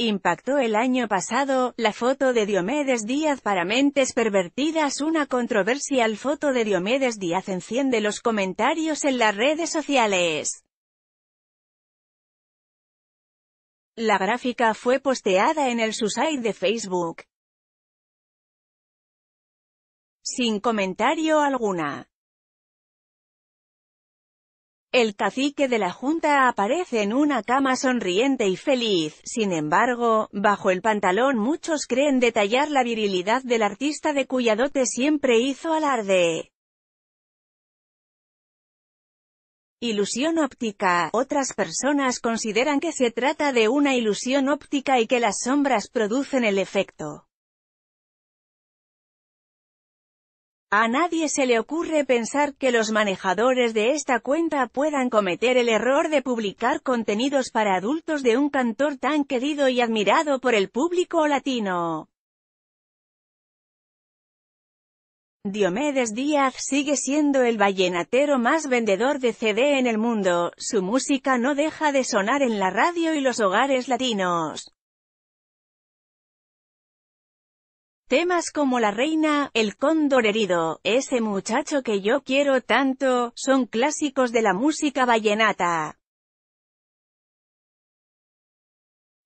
Impactó el año pasado, la foto de Diomedes Díaz para mentes pervertidas Una controversial foto de Diomedes Díaz enciende los comentarios en las redes sociales. La gráfica fue posteada en el Suside de Facebook. Sin comentario alguna. El cacique de la Junta aparece en una cama sonriente y feliz, sin embargo, bajo el pantalón muchos creen detallar la virilidad del artista de cuya dote siempre hizo alarde. Ilusión óptica. Otras personas consideran que se trata de una ilusión óptica y que las sombras producen el efecto. A nadie se le ocurre pensar que los manejadores de esta cuenta puedan cometer el error de publicar contenidos para adultos de un cantor tan querido y admirado por el público latino. Diomedes Díaz sigue siendo el vallenatero más vendedor de CD en el mundo, su música no deja de sonar en la radio y los hogares latinos. Temas como La Reina, El Cóndor Herido, Ese Muchacho que yo quiero tanto, son clásicos de la música vallenata.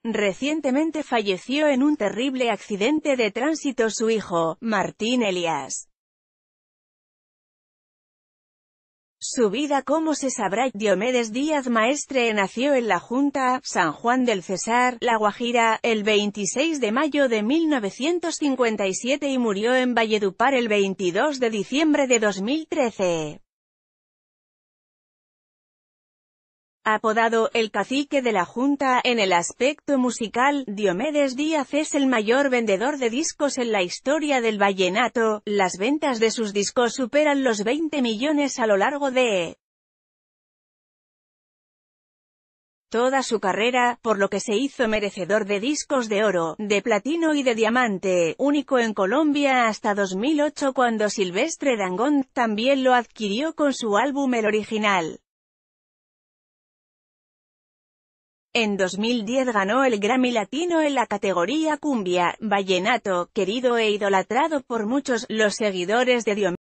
Recientemente falleció en un terrible accidente de tránsito su hijo, Martín Elias. Su vida como se sabrá, Diomedes Díaz Maestre nació en la Junta, San Juan del Cesar, La Guajira, el 26 de mayo de 1957 y murió en Valledupar el 22 de diciembre de 2013. Apodado el cacique de la Junta, en el aspecto musical, Diomedes Díaz es el mayor vendedor de discos en la historia del vallenato, las ventas de sus discos superan los 20 millones a lo largo de toda su carrera, por lo que se hizo merecedor de discos de oro, de platino y de diamante, único en Colombia hasta 2008 cuando Silvestre Dangond también lo adquirió con su álbum El Original. En 2010 ganó el Grammy Latino en la categoría Cumbia, Vallenato, querido e idolatrado por muchos, los seguidores de Diomedes.